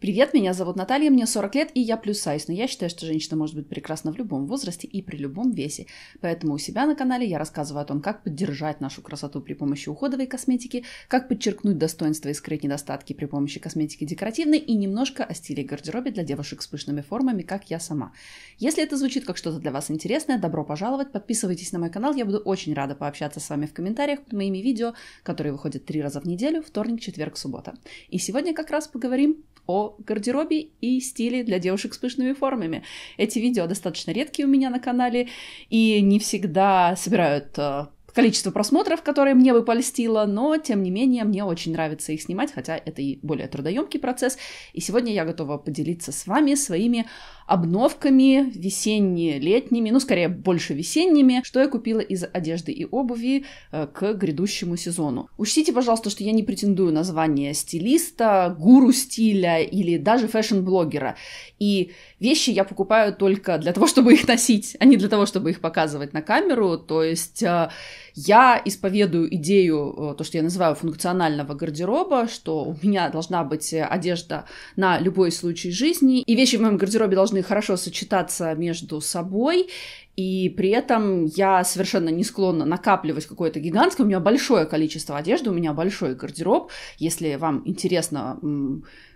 Привет, меня зовут Наталья, мне 40 лет, и я плюс сайз, но я считаю, что женщина может быть прекрасна в любом возрасте и при любом весе. Поэтому у себя на канале я рассказываю о том, как поддержать нашу красоту при помощи уходовой косметики, как подчеркнуть достоинства и скрыть недостатки при помощи косметики декоративной и немножко о стиле и гардеробе для девушек с пышными формами, как я сама. Если это звучит как что-то для вас интересное, добро пожаловать, подписывайтесь на мой канал, я буду очень рада пообщаться с вами в комментариях под моими видео, которые выходят три раза в неделю, вторник, четверг, суббота. И сегодня как раз поговорим о гардеробе и стиле для девушек с пышными формами. Эти видео достаточно редкие у меня на канале и не всегда собирают э, количество просмотров, которые мне бы польстило, но, тем не менее, мне очень нравится их снимать, хотя это и более трудоемкий процесс. И сегодня я готова поделиться с вами своими обновками весенне-летними, ну, скорее, больше весенними, что я купила из одежды и обуви э, к грядущему сезону. Учтите, пожалуйста, что я не претендую на звание стилиста, гуру стиля или даже фэшн-блогера. И вещи я покупаю только для того, чтобы их носить, а не для того, чтобы их показывать на камеру. То есть э, я исповедую идею, э, то, что я называю функционального гардероба, что у меня должна быть э, одежда на любой случай жизни, и вещи в моем гардеробе должны хорошо сочетаться между собой, и при этом я совершенно не склонна накапливать какое-то гигантское. У меня большое количество одежды, у меня большой гардероб. Если вам интересно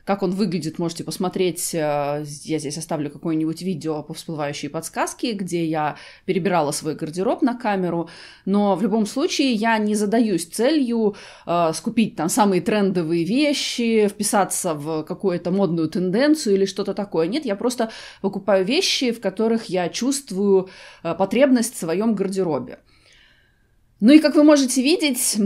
как он выглядит, можете посмотреть. Э, я здесь оставлю какое-нибудь видео по всплывающей подсказке, где я перебирала свой гардероб на камеру. Но в любом случае я не задаюсь целью э, скупить там самые трендовые вещи, вписаться в какую-то модную тенденцию или что-то такое. Нет, я просто покупаю вещи, в которых я чувствую э, потребность в своем гардеробе. Ну и как вы можете видеть,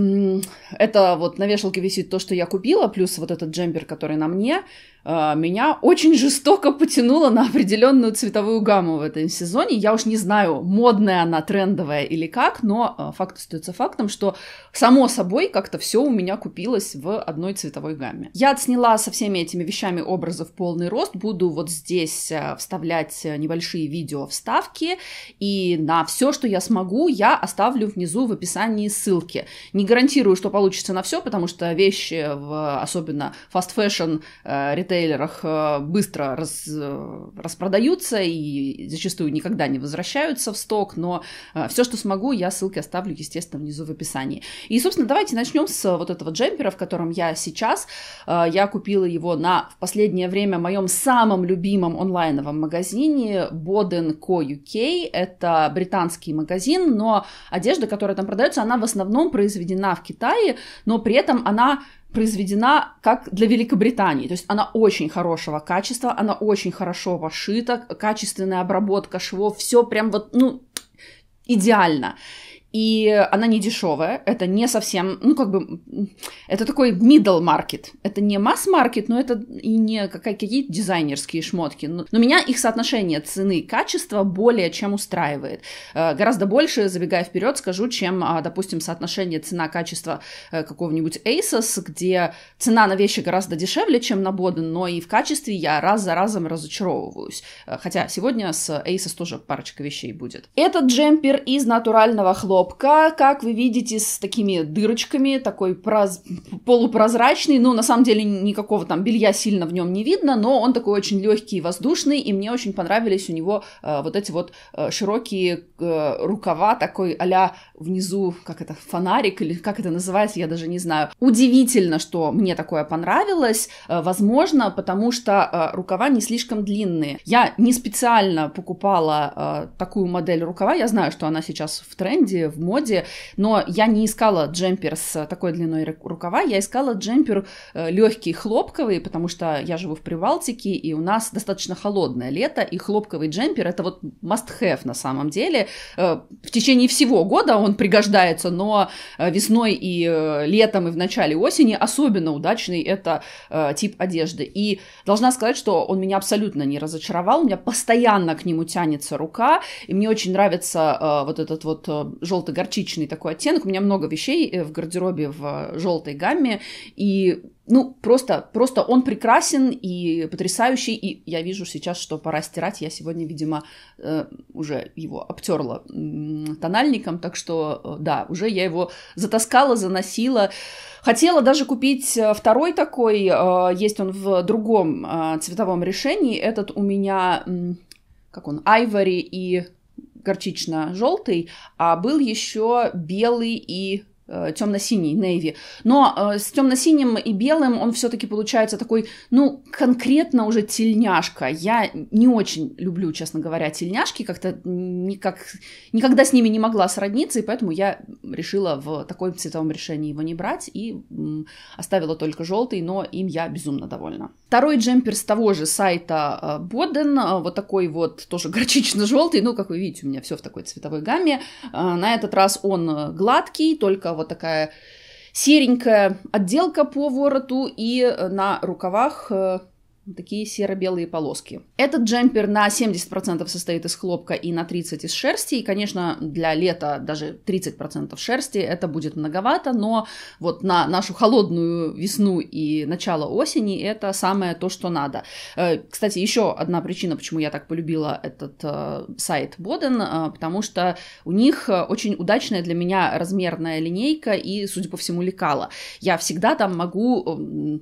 это вот на вешалке висит то, что я купила, плюс вот этот джемпер, который на мне. Э, меня очень жестоко потянуло на определенную цветовую гамму в этом сезоне. Я уж не знаю, модная она, трендовая или как, но э, факт остается фактом, что само собой как-то все у меня купилось в одной цветовой гамме. Я отсняла со всеми этими вещами образы в полный рост, буду вот здесь э, вставлять небольшие видео вставки, и на все, что я смогу, я оставлю внизу в описании ссылки. Не гарантирую, что получится на все, потому что вещи в особенно fast fashion, ритейлерах э, быстро раз, э, распродаются и зачастую никогда не возвращаются в сток, но э, все, что смогу, я ссылки оставлю, естественно, внизу в описании. И, собственно, давайте начнем с вот этого джемпера, в котором я сейчас. Я купила его на в последнее время моем самом любимом онлайновом магазине Boden Co. UK. Это британский магазин, но одежда, которая там продается, она в основном произведена в Китае, но при этом она произведена как для Великобритании. То есть она очень хорошего качества, она очень хорошо пошита, качественная обработка швов, все прям вот, ну, идеально и она не дешевая, это не совсем, ну, как бы, это такой middle market, это не масс-маркет, но это и не какие-то дизайнерские шмотки, но, но меня их соотношение цены и качества более чем устраивает, э, гораздо больше, забегая вперед, скажу, чем, а, допустим, соотношение цена-качество э, какого-нибудь ASOS, где цена на вещи гораздо дешевле, чем на Боден, но и в качестве я раз за разом разочаровываюсь, э, хотя сегодня с ASOS тоже парочка вещей будет. Этот джемпер из натурального хлопка коробка, как вы видите, с такими дырочками, такой проз... полупрозрачный, ну, на самом деле, никакого там белья сильно в нем не видно, но он такой очень легкий и воздушный, и мне очень понравились у него э, вот эти вот э, широкие э, рукава, такой а внизу, как это, фонарик, или как это называется, я даже не знаю. Удивительно, что мне такое понравилось, э, возможно, потому что э, рукава не слишком длинные. Я не специально покупала э, такую модель рукава, я знаю, что она сейчас в тренде, в моде, но я не искала джемпер с такой длиной рукава, я искала джемпер э, легкий, хлопковый, потому что я живу в Прибалтике, и у нас достаточно холодное лето, и хлопковый джемпер это вот must-have на самом деле. Э, в течение всего года он пригождается, но э, весной и летом, и в начале осени особенно удачный это тип одежды. И должна сказать, что он меня абсолютно не разочаровал, у меня постоянно к нему тянется рука, и мне очень нравится вот этот вот желтый желто-горчичный такой оттенок. У меня много вещей э, в гардеробе в э, желтой гамме, и ну, просто, просто он прекрасен и потрясающий, и я вижу сейчас, что пора стирать, я сегодня, видимо, э, уже его обтерла тональником, так что, да, уже я его затаскала, заносила, хотела даже купить второй такой, есть он в другом цветовом решении, этот у меня, как он, айвори и горчично-желтый, а был еще белый и Э, темно-синий, navy. Но э, с темно-синим и белым он все-таки получается такой, ну, конкретно уже тельняшка. Я не очень люблю, честно говоря, тельняшки, как-то никак, никогда с ними не могла сродниться, и поэтому я решила в таком цветовом решении его не брать и оставила только желтый, но им я безумно довольна. Второй джемпер с того же сайта э, Боден, вот такой вот тоже горчично-желтый, ну, как вы видите, у меня все в такой цветовой гамме. На этот раз он гладкий, только вот такая серенькая отделка по вороту и э, на рукавах э, такие серо-белые полоски. Этот джемпер на 70% состоит из хлопка и на 30% из шерсти. И, конечно, для лета даже 30% шерсти это будет многовато, но вот на нашу холодную весну и начало осени это самое то, что надо. Э, кстати, еще одна причина, почему я так полюбила этот э, сайт Боден, э, потому что у них очень удачная для меня размерная линейка и, судя по всему, лекала. Я всегда там могу,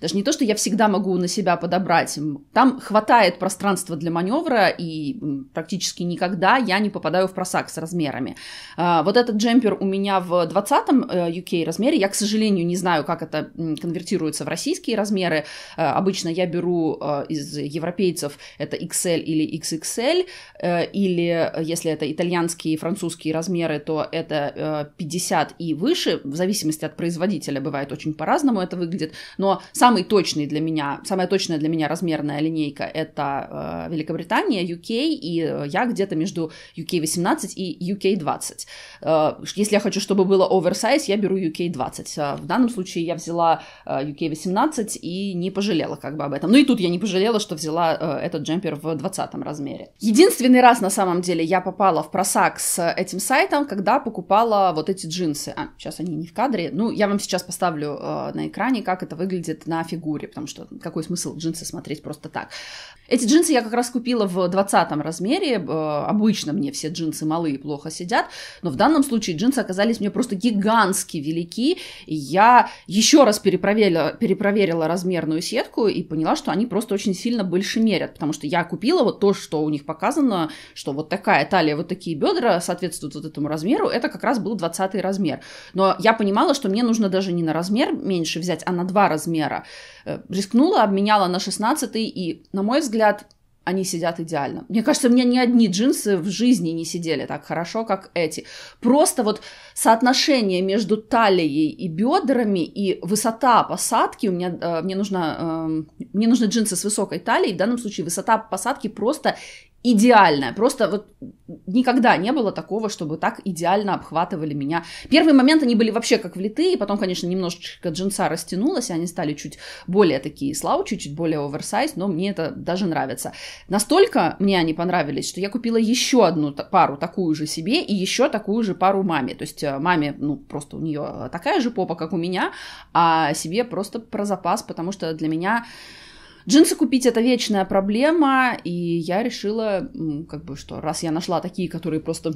даже не то, что я всегда могу на себя подобрать. Там хватает пространства для маневра, и практически никогда я не попадаю в просак с размерами. А, вот этот джемпер у меня в 20-м UK э, размере. Я, к сожалению, не знаю, как это конвертируется в российские размеры. Э, обычно я беру э, из европейцев это XL или XXL, или если это итальянские и французские размеры, то это 50 и выше, в зависимости от производителя, бывает очень по-разному это выглядит, но самый точный для меня, самая точная типичная для меня размерная линейка — это э, Великобритания, UK, и э, я где-то между UK-18 и UK-20. Э, если я хочу, чтобы было оверсайз, я беру UK-20. В данном случае я взяла UK-18 и не пожалела как бы об этом. Ну и тут я не пожалела, что взяла этот джемпер в 20 размере. Единственный раз, на самом деле, я попала в просак с этим сайтом, когда покупала вот эти джинсы. А, сейчас они не в кадре. Ну, я вам сейчас поставлю на экране, как это выглядит на фигуре, потому что какой смысл джинсы смотреть просто так. Эти джинсы я как раз купила в 20 размере. Э, обычно мне все джинсы малые плохо сидят, но в данном случае джинсы оказались мне просто гигантски велики. И я еще раз перепроверила, перепроверила размерную сетку и поняла, что они просто очень сильно больше мерят, потому что я купила вот то, что у них показано, что вот такая талия, вот такие бедра соответствуют вот этому размеру, это как раз был 20 размер. Но я понимала, что мне нужно даже не на размер меньше взять, а на два размера. Э, рискнула, обменяла сначала на 16 и, на мой взгляд, они сидят идеально. Мне кажется, мне ни одни джинсы в жизни не сидели так хорошо, как эти. Просто вот соотношение между талией и бедрами и высота посадки у меня э, мне нужно э, мне нужны джинсы с высокой талией. В данном случае высота посадки просто идеальная. Просто вот никогда не было такого, чтобы так идеально обхватывали меня. Первый момент они были вообще как влитые, потом, конечно, немножечко джинса растянулась, и они стали чуть более такие слаучи, чуть более оверсайз, но мне это даже нравится. Настолько мне они понравились, что я купила еще одну пару такую же себе и еще такую же пару маме. То есть э, маме, ну, просто у нее такая же попа, как у меня, а себе просто про запас, потому что для меня... Джинсы купить это вечная проблема, и я решила, как бы, что раз я нашла такие, которые просто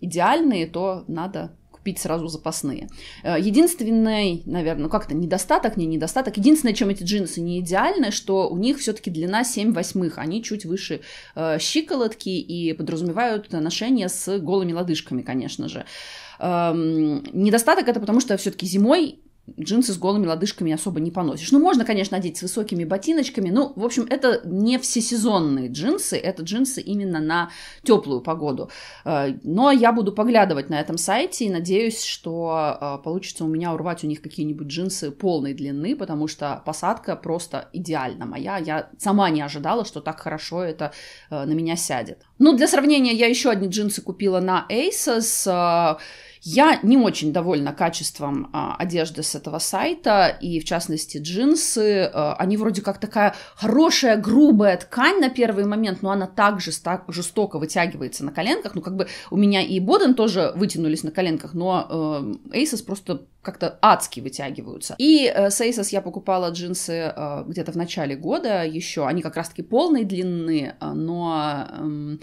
идеальные, то надо купить сразу запасные. Э, единственный, наверное, ну как-то недостаток, не недостаток, единственное, чем эти джинсы не идеальны, что у них все-таки длина 7 восьмых, они чуть выше э, щиколотки и подразумевают ношение с голыми лодыжками, конечно же. Эм, недостаток это потому, что все-таки зимой джинсы с голыми лодыжками особо не поносишь. Ну, можно, конечно, надеть с высокими ботиночками, ну в общем, это не всесезонные джинсы, это джинсы именно на теплую погоду. Э, но я буду поглядывать на этом сайте и надеюсь, что э, получится у меня урвать у них какие-нибудь джинсы полной длины, потому что посадка просто идеальна моя. Я сама не ожидала, что так хорошо это э, на меня сядет. Ну, для сравнения, я еще одни джинсы купила на Asos я не очень довольна качеством а, одежды с этого сайта, и в частности джинсы. А, они вроде как такая хорошая, грубая ткань на первый момент, но она так жесток, жестоко вытягивается на коленках. Ну, как бы у меня и Боден тоже вытянулись на коленках, но э, Asus просто как-то адски вытягиваются. И э, с Asos я покупала джинсы э, где-то в начале года еще. Они как раз-таки полной длины, э, но эм,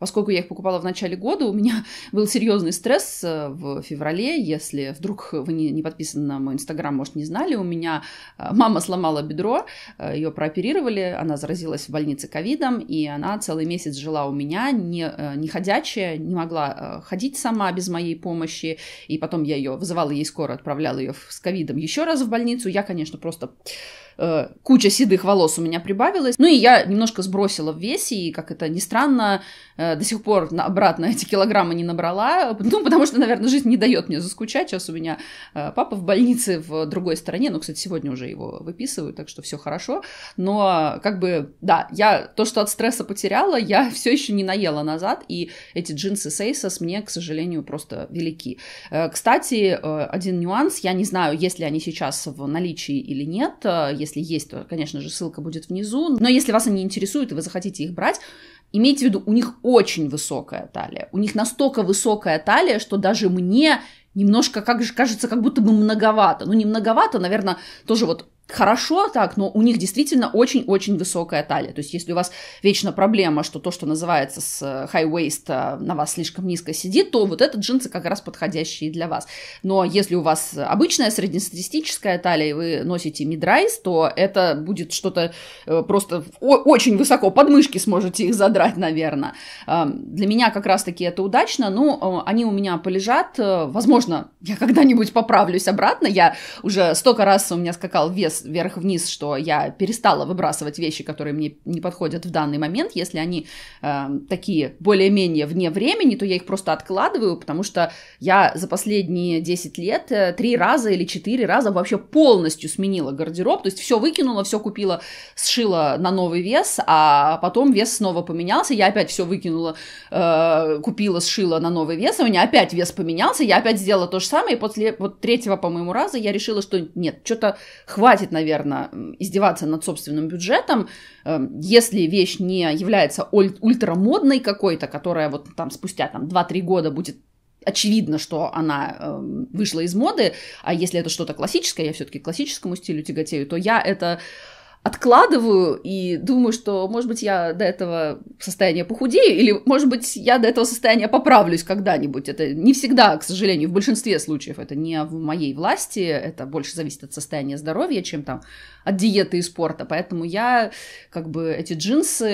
Поскольку я их покупала в начале года, у меня был серьезный стресс э, в феврале. Если вдруг вы не, не подписаны на мой инстаграм, может, не знали, у меня э, мама сломала бедро, э, ее прооперировали, она заразилась в больнице ковидом, и она целый месяц жила у меня, не, не ходячая, не могла ходить сама без моей помощи. И потом я ее вызывала ей скоро, отправляла ее с ковидом еще раз в больницу. Я, конечно, просто куча седых волос у меня прибавилась. Ну и я немножко сбросила в весе, и, как это ни странно, Э, до сих пор на обратно эти килограммы не набрала, ну, потому что, наверное, жизнь не дает мне заскучать. Сейчас у меня э, папа в больнице в другой стране, ну, кстати, сегодня уже его выписывают, так что все хорошо. Но, как бы, да, я то, что от стресса потеряла, я все еще не наела назад, и эти джинсы Сейсос мне, к сожалению, просто велики. Э, кстати, один нюанс, я не знаю, если они сейчас в наличии или нет, если есть, то, конечно же, ссылка будет внизу, но если вас они интересуют и вы захотите их брать, Имейте в виду, у них очень высокая талия. У них настолько высокая талия, что даже мне немножко как же кажется, как будто бы многовато. Ну, не многовато, наверное, тоже вот хорошо так, но у них действительно очень-очень высокая талия. То есть, если у вас вечно проблема, что то, что называется с э, high waist, а, на вас слишком низко сидит, то вот этот джинсы как раз подходящие для вас. Но если у вас обычная среднестатистическая талия, и вы носите мидрайс, то это будет что-то э, просто очень высоко, подмышки сможете их задрать, наверное. А, для меня как раз-таки это удачно, но э, они у меня полежат, возможно, я когда-нибудь поправлюсь обратно, я уже столько раз у меня скакал вес вверх-вниз, что я перестала выбрасывать вещи, которые мне не подходят в данный момент. Если они э, такие более-менее вне времени, то я их просто откладываю, потому что я за последние 10 лет э, три раза или четыре раза вообще полностью сменила гардероб, то есть все выкинула, все купила, сшила на новый вес, а потом вес снова поменялся, я опять все выкинула, э, купила, сшила на новый вес, у меня опять вес поменялся, я опять сделала то же самое, и после вот третьего, по-моему, раза я решила, что нет, что-то хватит хватит, наверное, издеваться над собственным бюджетом, эм, если вещь не является ультрамодной какой-то, которая вот там спустя там 2-3 года будет очевидно, что она э, вышла из моды, а если это что-то классическое, я все-таки к классическому стилю тяготею, то я это откладываю и думаю, что, может быть, я до этого состояния похудею, или, может быть, я до этого состояния поправлюсь когда-нибудь. Это не всегда, к сожалению, в большинстве случаев это не в моей власти, это больше зависит от состояния здоровья, чем там от диеты и спорта. Поэтому я, как бы, эти джинсы,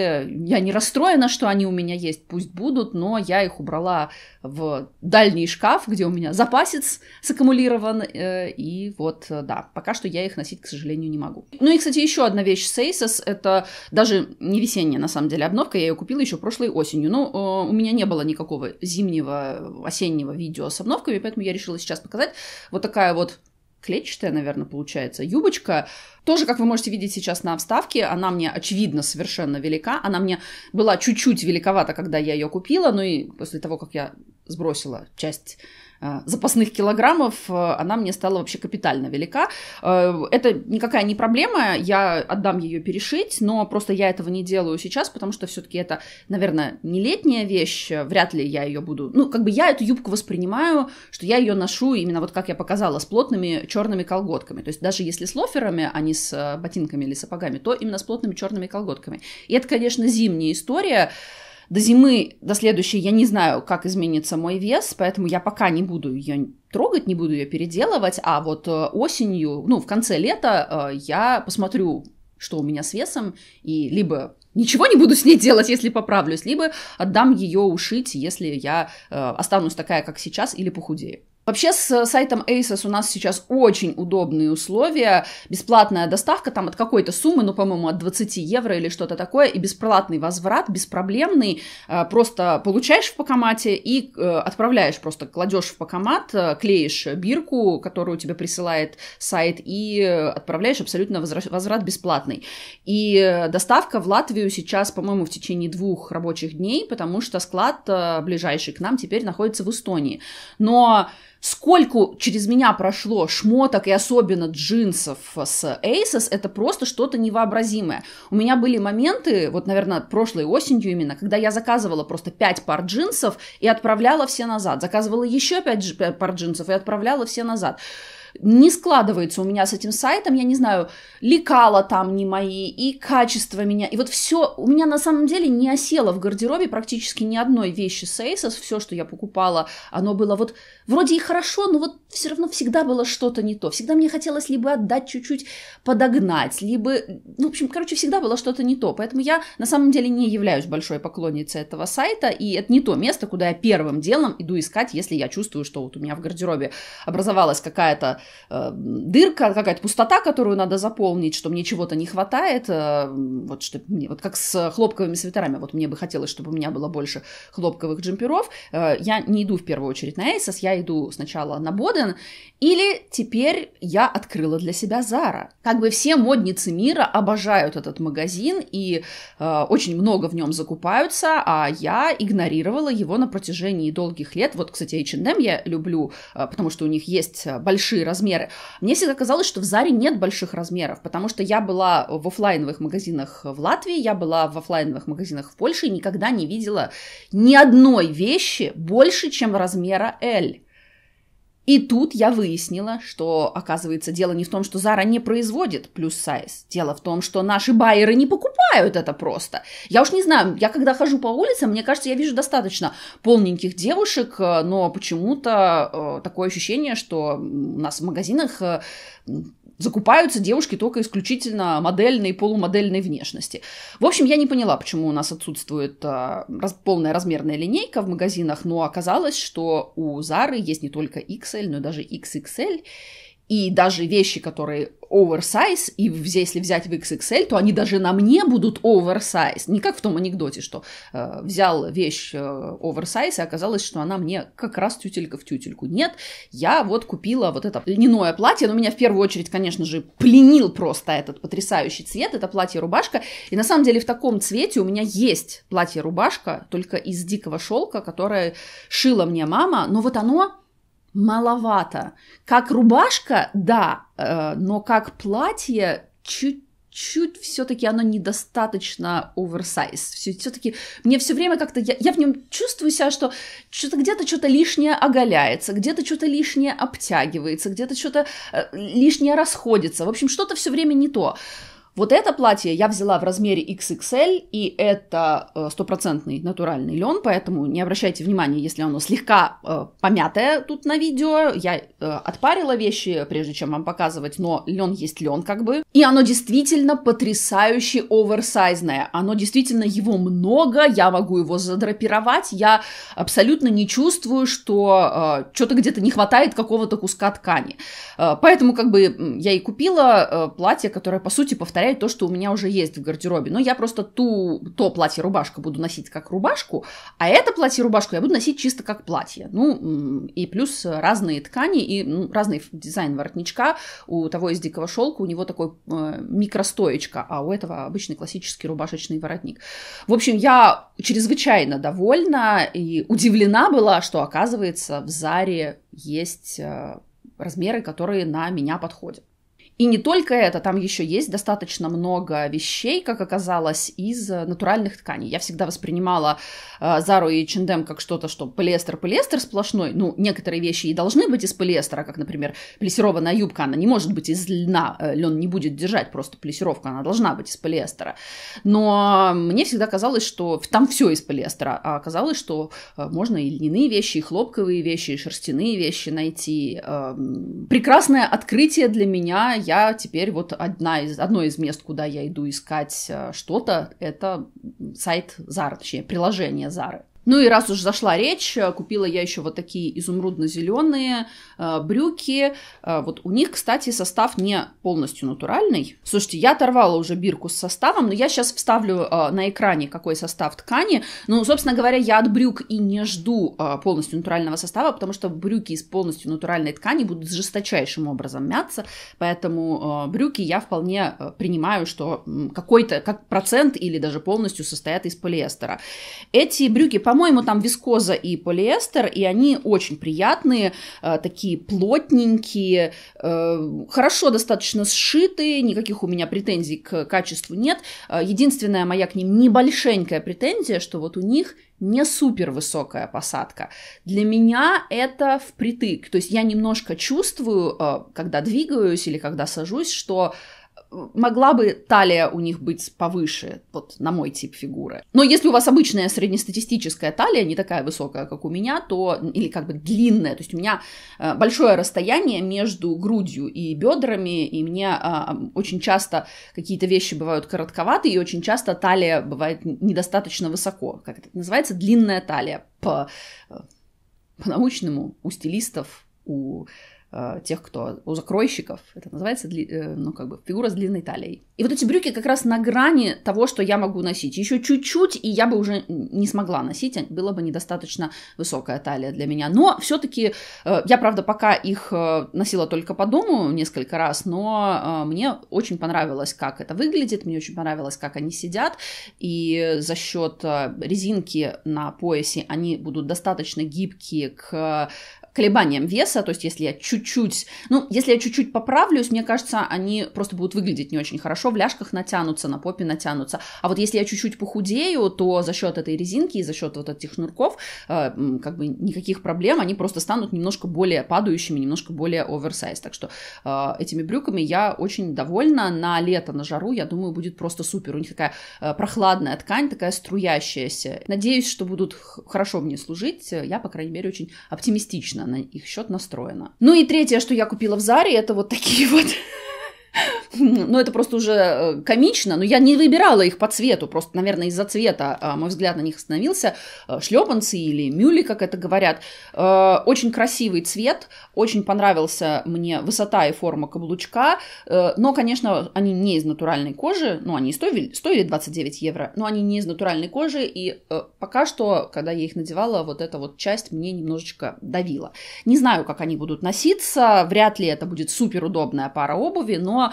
я не расстроена, что они у меня есть, пусть будут, но я их убрала в дальний шкаф, где у меня запасец саккумулирован, э, и вот, э, да, пока что я их носить, к сожалению, не могу. Ну и, кстати, еще одна одна вещь Сейсос, это даже не весенняя, на самом деле, обновка, я ее купила еще прошлой осенью, но э, у меня не было никакого зимнего, осеннего видео с обновками, поэтому я решила сейчас показать. Вот такая вот клетчатая, наверное, получается, юбочка. Тоже, как вы можете видеть сейчас на вставке, она мне, очевидно, совершенно велика. Она мне была чуть-чуть великовата, когда я ее купила, но ну и после того, как я сбросила часть Э, запасных килограммов, э, она мне стала вообще капитально велика. Э, это никакая не проблема, я отдам ее перешить, но просто я этого не делаю сейчас, потому что все-таки это, наверное, не летняя вещь, вряд ли я ее буду... Ну, как бы я эту юбку воспринимаю, что я ее ношу именно вот как я показала, с плотными черными колготками. То есть даже если с лоферами, а не с ботинками или сапогами, то именно с плотными черными колготками. И это, конечно, зимняя история, до зимы, до следующей, я не знаю, как изменится мой вес, поэтому я пока не буду ее трогать, не буду ее переделывать, а вот э, осенью, ну, в конце лета э, я посмотрю, что у меня с весом, и либо ничего не буду с ней делать, если поправлюсь, либо отдам ее ушить, если я э, останусь такая, как сейчас, или похудею. Вообще с сайтом Asus у нас сейчас очень удобные условия. Бесплатная доставка там от какой-то суммы, ну, по-моему, от 20 евро или что-то такое, и бесплатный возврат, беспроблемный. Э, просто получаешь в Покомате и э, отправляешь, просто кладешь в Покомат, э, клеишь бирку, которую тебе присылает сайт, и отправляешь абсолютно возврат бесплатный. И доставка в Латвию сейчас, по-моему, в течение двух рабочих дней, потому что склад ближайший к нам теперь находится в Эстонии. Но Сколько через меня прошло шмоток и особенно джинсов с Asos, это просто что-то невообразимое. У меня были моменты, вот, наверное, прошлой осенью именно, когда я заказывала просто 5 пар джинсов и отправляла все назад. Заказывала еще 5 пар джинсов и отправляла все назад не складывается у меня с этим сайтом, я не знаю, лекала там не мои, и качество меня, и вот все, у меня на самом деле не осело в гардеробе практически ни одной вещи с Asos, все, что я покупала, оно было вот Вроде и хорошо, но вот все равно всегда было что-то не то. Всегда мне хотелось либо отдать чуть-чуть, подогнать, либо... Ну, в общем, короче, всегда было что-то не то. Поэтому я на самом деле не являюсь большой поклонницей этого сайта, и это не то место, куда я первым делом иду искать, если я чувствую, что вот у меня в гардеробе образовалась какая-то э, дырка, какая-то пустота, которую надо заполнить, что мне чего-то не хватает, э, вот, что мне, вот как с хлопковыми свитерами, вот мне бы хотелось, чтобы у меня было больше хлопковых джемперов. Э, я не иду в первую очередь на Asos, я иду сначала на Боден, или теперь я открыла для себя Зара. Как бы все модницы мира обожают этот магазин и э, очень много в нем закупаются, а я игнорировала его на протяжении долгих лет. Вот, кстати, H&M я люблю, э, потому что у них есть э, большие размеры. Мне всегда казалось, что в Заре нет больших размеров, потому что я была в офлайновых магазинах в Латвии, я была в офлайновых магазинах в Польше и никогда не видела ни одной вещи больше, чем размера L. И тут я выяснила, что, оказывается, дело не в том, что Зара не производит плюс сайз. Дело в том, что наши байеры не покупают это просто. Я уж не знаю, я когда хожу по улицам, мне кажется, я вижу достаточно полненьких девушек, э, но почему-то э, такое ощущение, что у нас в магазинах э, закупаются девушки только исключительно модельной и полумодельной внешности. В общем, я не поняла, почему у нас отсутствует а, раз, полная размерная линейка в магазинах, но оказалось, что у Зары есть не только XL, но и даже XXL. И даже вещи, которые оверсайз, и если взять в XXL, то они даже на мне будут оверсайз. Не как в том анекдоте, что э, взял вещь э, оверсайз, э, и оказалось, что она мне как раз тютелька в тютельку. Нет, я вот купила вот это льняное платье, но меня в первую очередь, конечно же, пленил просто этот потрясающий цвет, это платье-рубашка. И на самом деле в таком цвете у меня есть платье-рубашка, только из дикого шелка, которое шила мне мама, но вот оно маловато. Как рубашка, да, э, но как платье чуть чуть все-таки оно недостаточно оверсайз. Все-таки мне все время как-то... Я, я в нем чувствую себя, что что-то где-то что-то лишнее оголяется, где-то что-то лишнее обтягивается, где-то что-то э, лишнее расходится. В общем, что-то все время не то. Вот это платье я взяла в размере XXL, и это э, стопроцентный натуральный лен, поэтому не обращайте внимания, если оно слегка э, помятое тут на видео. Я э, отпарила вещи, прежде чем вам показывать, но лен есть лен как бы. И оно действительно потрясающе оверсайзное. Оно действительно, его много, я могу его задрапировать. Я абсолютно не чувствую, что э, что-то где-то не хватает какого-то куска ткани. Э, поэтому как бы я и купила э, платье, которое по сути повторяет повторять то, что у меня уже есть в гардеробе. Но я просто ту, то платье-рубашку буду носить как рубашку, а это платье-рубашку я буду носить чисто как платье. Ну, и плюс разные ткани и ну, разный дизайн воротничка. У того из дикого шелка у него такой э, микростоечка, а у этого обычный классический рубашечный воротник. В общем, я чрезвычайно довольна и удивлена была, что, оказывается, в Заре есть э, размеры, которые на меня подходят. И не только это, там еще есть достаточно много вещей, как оказалось, из э, натуральных тканей. Я всегда воспринимала Зару э, и Чиндем как что-то, что полиэстер, полиэстер сплошной. Ну, некоторые вещи и должны быть из полиэстера, как, например, плесированная юбка, она не может быть из льна, э, лен не будет держать просто плесировка, она должна быть из полиэстера. Но мне всегда казалось, что там все из полиэстера, а оказалось, что можно и льняные вещи, и хлопковые вещи, и шерстяные вещи найти. Эм, прекрасное открытие для меня я теперь вот одна из, одно из мест, куда я иду искать э, что-то, это сайт Zara, точнее, приложение Зары. Ну и раз уж зашла речь, э, купила я еще вот такие изумрудно-зеленые э, брюки. Э, вот у них, кстати, состав не полностью натуральный. Слушайте, я оторвала уже бирку с составом, но я сейчас вставлю э, на экране, какой состав ткани. Ну, собственно говоря, я от брюк и не жду э, полностью натурального состава, потому что брюки из полностью натуральной ткани будут жесточайшим образом мяться, поэтому э, брюки я вполне э, принимаю, что какой-то как процент или даже полностью состоят из полиэстера. Эти брюки, по по-моему, там вискоза и полиэстер, и они очень приятные, э, такие плотненькие, э, хорошо достаточно сшитые, никаких у меня претензий к качеству нет. Э, единственная моя к ним небольшенькая претензия, что вот у них не супер высокая посадка. Для меня это впритык. То есть я немножко чувствую, когда двигаюсь или когда сажусь, что могла бы талия у них быть повыше, вот на мой тип фигуры. Но если у вас обычная среднестатистическая талия, не такая высокая, как у меня, то, или как бы длинная, то есть у меня э, большое расстояние между грудью и бедрами, и мне а, очень часто какие-то вещи бывают коротковатые, и очень часто талия бывает недостаточно высоко, как это называется, длинная талия по, э, по научному у стилистов, у Э, тех, кто у закройщиков, это называется, э, ну, как бы фигура с длинной талией. И вот эти брюки как раз на грани того, что я могу носить. Еще чуть-чуть, и я бы уже не смогла носить, а было бы недостаточно высокая талия для меня. Но все-таки э, я, правда, пока их носила только по дому несколько раз, но мне очень понравилось, как это выглядит, мне очень понравилось, как они сидят, и за счет резинки на поясе они будут достаточно гибкие к колебаниям веса, то есть если я чуть-чуть, ну, если я чуть-чуть поправлюсь, мне кажется, они просто будут выглядеть не очень хорошо, в ляжках натянутся, на попе натянутся. А вот если я чуть-чуть похудею, то за счет этой резинки и за счет вот этих шнурков э, как бы никаких проблем, они просто станут немножко более падающими, немножко более оверсайз. Так что э, этими брюками я очень довольна. На лето, на жару, я думаю, будет просто супер. У них такая э, прохладная ткань, такая струящаяся. Надеюсь, что будут хорошо мне служить. Я, по крайней мере, очень оптимистична на их счет настроена. Ну и третье, что я купила в Заре, это вот такие вот ну это просто уже э, комично, но я не выбирала их по цвету, просто, наверное, из-за цвета а, мой взгляд на них остановился. Э, шлепанцы или мюли, как это говорят. Э, очень красивый цвет, очень понравился мне высота и форма каблучка, но, конечно, они не из натуральной кожи, ну они стоили, стоили 29 евро, но они не из натуральной кожи, и пока что, когда я их надевала, вот эта вот часть мне немножечко давила. Не знаю, как они будут носиться, вряд ли это будет супер удобная пара обуви, но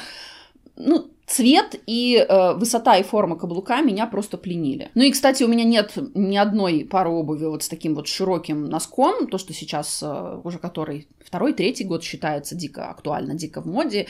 ну, цвет и э, высота и форма каблука меня просто пленили. Ну и, кстати, у меня нет ни одной пары обуви вот с таким вот широким носком, то, что сейчас э, уже который второй, третий год считается дико актуально, дико в моде,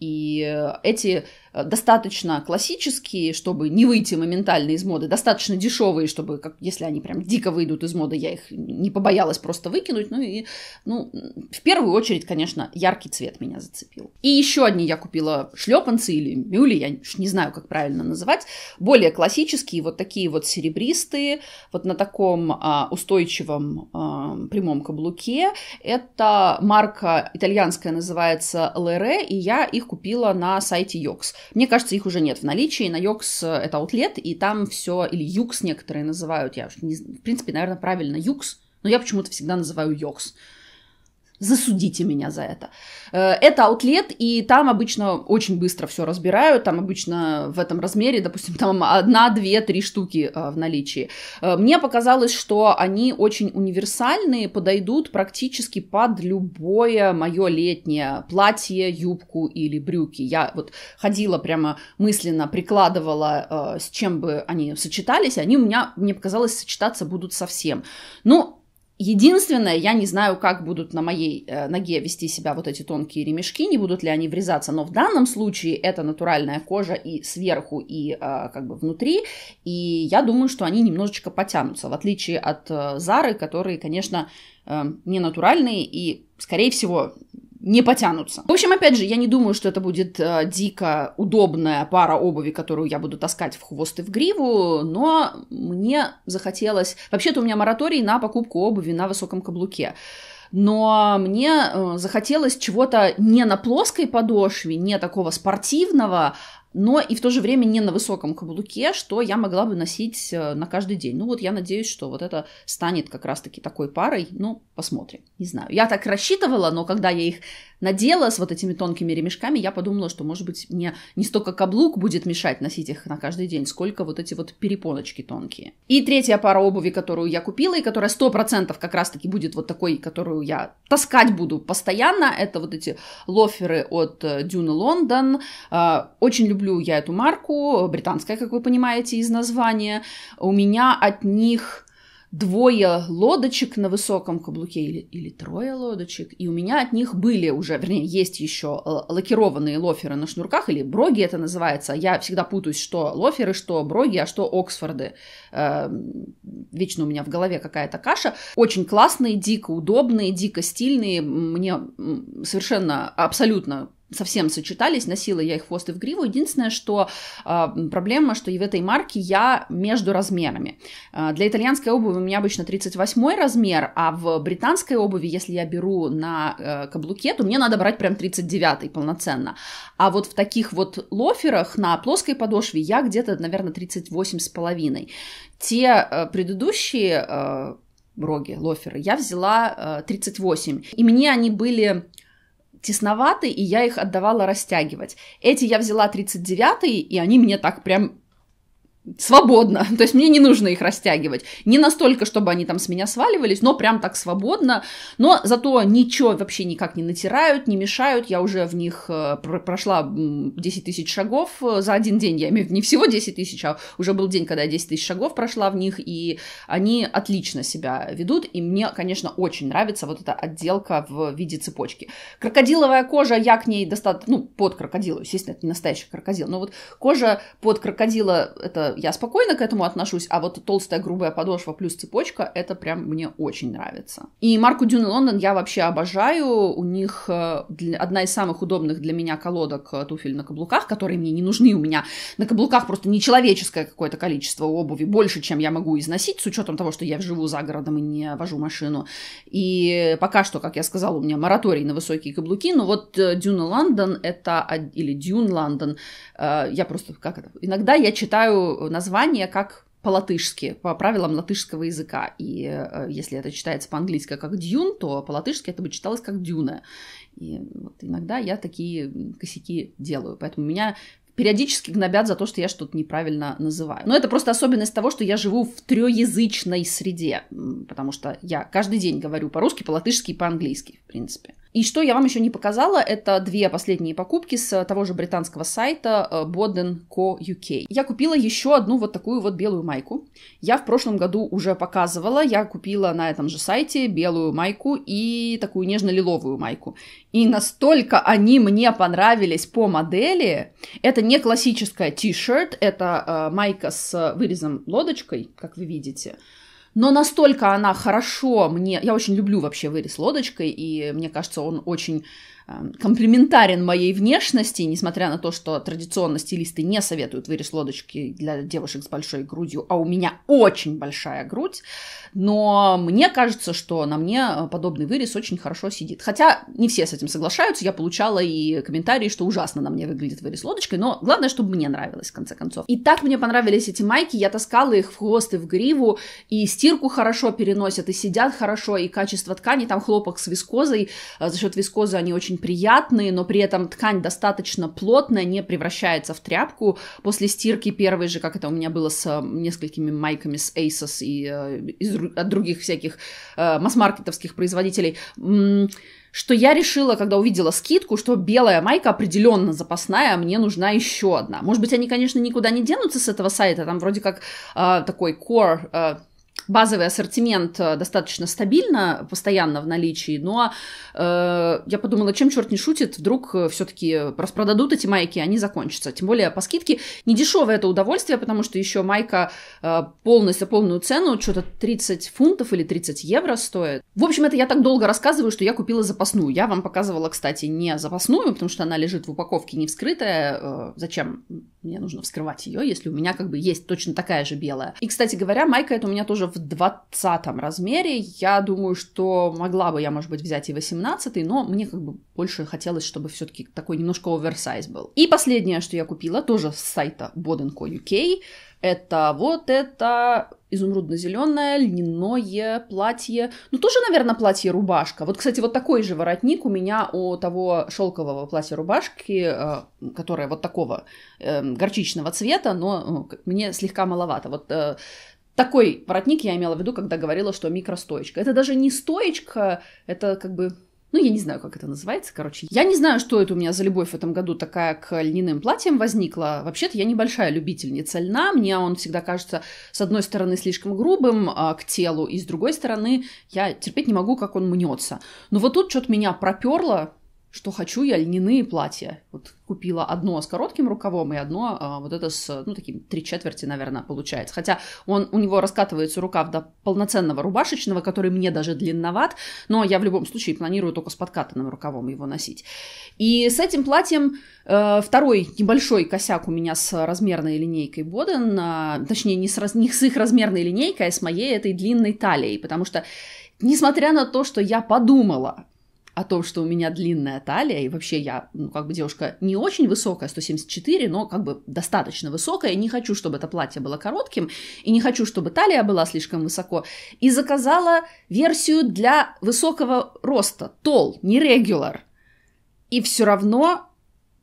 и э, эти э, достаточно классические, чтобы не выйти моментально из моды, достаточно дешевые, чтобы, как, если они прям дико выйдут из моды, я их не побоялась просто выкинуть. Ну и, ну, в первую очередь, конечно, яркий цвет меня зацепил. И еще одни я купила шлепанцы или мюли, я не знаю, как правильно называть, более классические, вот такие вот серебристые, вот на таком а, устойчивом а, прямом каблуке. Это марка итальянская называется Лере, и я их их купила на сайте Йокс. Мне кажется, их уже нет в наличии. На Йокс э, это аутлет, и там все, или Юкс некоторые называют. Я, не, в принципе, наверное, правильно Юкс, но я почему-то всегда называю Йокс засудите меня за это. Э, это аутлет, и там обычно очень быстро все разбирают, там обычно в этом размере, допустим, там одна, две, три штуки э, в наличии. Э, мне показалось, что они очень универсальные, подойдут практически под любое мое летнее платье, юбку или брюки. Я вот ходила прямо мысленно, прикладывала, с чем бы они сочетались, они у меня, мне показалось, сочетаться будут совсем. Но ну, Единственное, я не знаю, как будут на моей э, ноге вести себя вот эти тонкие ремешки, не будут ли они врезаться, но в данном случае это натуральная кожа и сверху, и э, как бы внутри, и я думаю, что они немножечко потянутся, в отличие от э, Зары, которые, конечно, э, не натуральные и, скорее всего, не потянутся. В общем, опять же, я не думаю, что это будет э, дико удобная пара обуви, которую я буду таскать в хвост и в гриву, но мне захотелось... Вообще-то у меня мораторий на покупку обуви на высоком каблуке но мне э, захотелось чего-то не на плоской подошве, не такого спортивного, но и в то же время не на высоком каблуке, что я могла бы носить э, на каждый день. Ну вот я надеюсь, что вот это станет как раз-таки такой парой, ну посмотрим, не знаю. Я так рассчитывала, но когда я их надела с вот этими тонкими ремешками, я подумала, что может быть мне не столько каблук будет мешать носить их на каждый день, сколько вот эти вот перепоночки тонкие. И третья пара обуви, которую я купила и которая 100% как раз-таки будет вот такой, которую я таскать буду постоянно, это вот эти лоферы от Дюна э, Лондон. Э, очень люблю люблю я эту марку, британская, как вы понимаете, из названия. У меня от них двое лодочек на высоком каблуке или, или трое лодочек, и у меня от них были уже, вернее, есть еще э, лакированные лоферы на шнурках, или броги это называется, я всегда путаюсь, что лоферы, что броги, а что Оксфорды, эм, вечно у меня в голове какая-то каша, очень классные, дико удобные, дико стильные, мне совершенно, абсолютно совсем сочетались, носила я их хвост и в гриву. Единственное, что э, проблема, что и в этой марке я между размерами. Э, для итальянской обуви у меня обычно 38 размер, а в британской обуви, если я беру на э, каблуке, то мне надо брать прям 39 полноценно. А вот в таких вот лоферах на плоской подошве я где-то, наверное, 38 с половиной. Те э, предыдущие э, роги, лоферы, я взяла э, 38. И мне они были тесноваты, и я их отдавала растягивать. Эти я взяла 39-е, и они мне так прям свободно, то есть мне не нужно их растягивать. Не настолько, чтобы они там с меня сваливались, но прям так свободно, но зато ничего вообще никак не натирают, не мешают, я уже в них э, прошла 10 тысяч шагов за один день, я имею в виду не всего 10 тысяч, а уже был день, когда я 10 тысяч шагов прошла в них, и они отлично себя ведут, и мне, конечно, очень нравится вот эта отделка в виде цепочки. Крокодиловая кожа, я к ней достаточно, ну, под крокодила, естественно, это не настоящий крокодил, но вот кожа под крокодила, это я спокойно к этому отношусь, а вот толстая грубая подошва плюс цепочка, это прям мне очень нравится. И марку Дюн и Лондон я вообще обожаю. У них э, одна из самых удобных для меня колодок э, туфель на каблуках, которые мне не нужны. У меня на каблуках просто нечеловеческое какое-то количество обуви, больше, чем я могу износить, с учетом того, что я живу за городом и не вожу машину. И пока что, как я сказала, у меня мораторий на высокие каблуки, но вот э, Дюн и Лондон это, или Дюн Лондон, я просто, как это, иногда я читаю название как по-латышски, по правилам латышского языка. И э, если это читается по-английски как «дюн», то по-латышски это бы читалось как «дюна». И вот иногда я такие косяки делаю. Поэтому меня периодически гнобят за то, что я что-то неправильно называю. Но это просто особенность того, что я живу в трехязычной среде, потому что я каждый день говорю по-русски, по-латышски и по-английски, в принципе. И что я вам еще не показала, это две последние покупки с э, того же британского сайта Boden Co. UK. Я купила еще одну вот такую вот белую майку. Я в прошлом году уже показывала, я купила на этом же сайте белую майку и такую нежно-лиловую майку. И настолько они мне понравились по модели. Это не классическая т shirt это э, майка с вырезом лодочкой, как вы видите но настолько она хорошо мне... Я очень люблю вообще вырез лодочкой, и мне кажется, он очень Эм, комплементарен моей внешности, несмотря на то, что традиционно стилисты не советуют вырез лодочки для девушек с большой грудью, а у меня очень большая грудь, но мне кажется, что на мне э, подобный вырез очень хорошо сидит. Хотя не все с этим соглашаются, я получала и комментарии, что ужасно на мне выглядит вырез лодочкой, но главное, чтобы мне нравилось, в конце концов. И так мне понравились эти майки, я таскала их в хвост и в гриву, и стирку хорошо переносят, и сидят хорошо, и качество ткани, там хлопок с вискозой, э, за счет вискозы они очень очень приятные, но при этом ткань достаточно плотная, не превращается в тряпку. После стирки первой же, как это у меня было с э, несколькими майками с Asos и э, из, от других всяких э, масс-маркетовских производителей, что я решила, когда увидела скидку, что белая майка определенно запасная, а мне нужна еще одна. Может быть, они, конечно, никуда не денутся с этого сайта, там вроде как э, такой core... Э, базовый ассортимент э, достаточно стабильно, постоянно в наличии, но э, я подумала, чем черт не шутит, вдруг э, все-таки распродадут эти майки, они закончатся. Тем более по скидке. Не дешевое это удовольствие, потому что еще майка э, полностью, полную цену, что-то 30 фунтов или 30 евро стоит. В общем, это я так долго рассказываю, что я купила запасную. Я вам показывала, кстати, не запасную, потому что она лежит в упаковке не вскрытая. Э, зачем? мне нужно вскрывать ее, если у меня как бы есть точно такая же белая. И, кстати говоря, майка это у меня тоже в 20 размере. Я думаю, что могла бы я, может быть, взять и 18, но мне как бы больше хотелось, чтобы все-таки такой немножко оверсайз был. И последнее, что я купила, тоже с сайта Bodenco UK, это вот это изумрудно-зеленое льняное платье. Ну, тоже, наверное, платье-рубашка. Вот, кстати, вот такой же воротник у меня у того шелкового платья-рубашки, э, которое вот такого эм, горчичного цвета, но э, мне слегка маловато. Вот э, такой воротник я имела в виду, когда говорила, что микростоечка. Это даже не стоечка, это как бы ну, я не знаю, как это называется, короче. Я не знаю, что это у меня за любовь в этом году такая к льняным платьям возникла. Вообще-то я небольшая любительница льна. Мне он всегда кажется, с одной стороны, слишком грубым а, к телу, и с другой стороны, я терпеть не могу, как он мнется. Но вот тут что-то меня проперло, что хочу я льняные платья. Вот купила одно с коротким рукавом и одно а, вот это с, ну, таким три четверти, наверное, получается. Хотя он, у него раскатывается рукав до полноценного рубашечного, который мне даже длинноват, но я в любом случае планирую только с подкатанным рукавом его носить. И с этим платьем э, второй небольшой косяк у меня с размерной линейкой Боден, э, точнее, не с, раз, не с их размерной линейкой, а с моей этой длинной талией, потому что Несмотря на то, что я подумала, о том, что у меня длинная талия, и вообще я, ну, как бы девушка не очень высокая, 174, но как бы достаточно высокая, не хочу, чтобы это платье было коротким, и не хочу, чтобы талия была слишком высоко, и заказала версию для высокого роста, тол, не регуляр, и все равно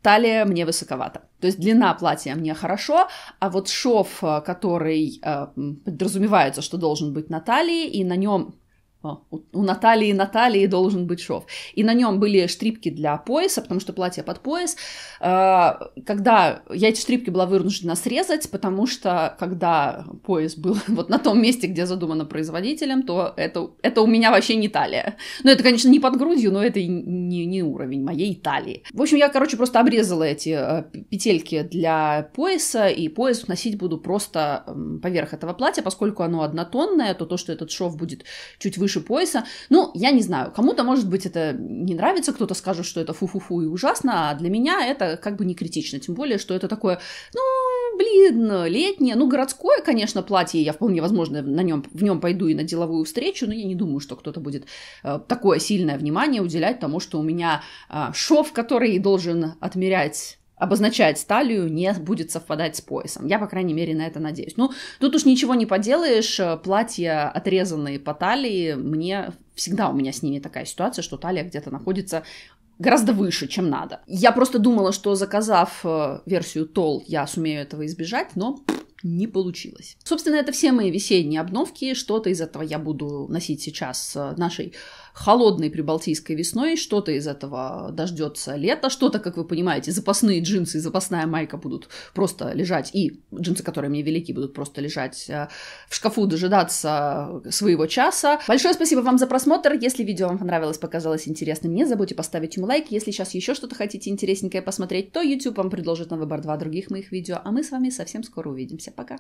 талия мне высоковата. То есть длина платья мне хорошо, а вот шов, э, который э, подразумевается, что должен быть на талии, и на нем а, у Натальи и Натальи должен быть шов. И на нем были штрипки для пояса, потому что платье под пояс. А, когда я эти штрипки была вынуждена срезать, потому что когда пояс был вот на том месте, где задумано производителем, то это, это у меня вообще не талия. Ну, это, конечно, не под грудью, но это не, не уровень моей талии. В общем, я, короче, просто обрезала эти э, петельки для пояса, и пояс носить буду просто поверх этого платья, поскольку оно однотонное, то то, что этот шов будет чуть выше выше пояса. Ну, я не знаю, кому-то, может быть, это не нравится, кто-то скажет, что это фу-фу-фу и ужасно, а для меня это как бы не критично, тем более, что это такое, ну, блин, летнее, ну, городское, конечно, платье, я вполне возможно на нем, в нем пойду и на деловую встречу, но я не думаю, что кто-то будет э, такое сильное внимание уделять тому, что у меня э, шов, который должен отмерять обозначать талию не будет совпадать с поясом. Я, по крайней мере, на это надеюсь. Ну, тут уж ничего не поделаешь. Э, платья, отрезанные по талии, мне всегда у меня с ними такая ситуация, что талия где-то находится гораздо выше, чем надо. Я просто думала, что заказав э, версию Тол, я сумею этого избежать, но не получилось. Собственно, это все мои весенние обновки. Что-то из этого я буду носить сейчас э, нашей холодной прибалтийской весной. Что-то из этого дождется лето, что-то, как вы понимаете, запасные джинсы и запасная майка будут просто лежать, и джинсы, которые мне велики, будут просто лежать э, в шкафу, дожидаться своего часа. Большое спасибо вам за просмотр. Если видео вам понравилось, показалось интересным, не забудьте поставить ему лайк. Если сейчас еще что-то хотите интересненькое посмотреть, то YouTube вам предложит на выбор два других моих видео. А мы с вами совсем скоро увидимся. Пока!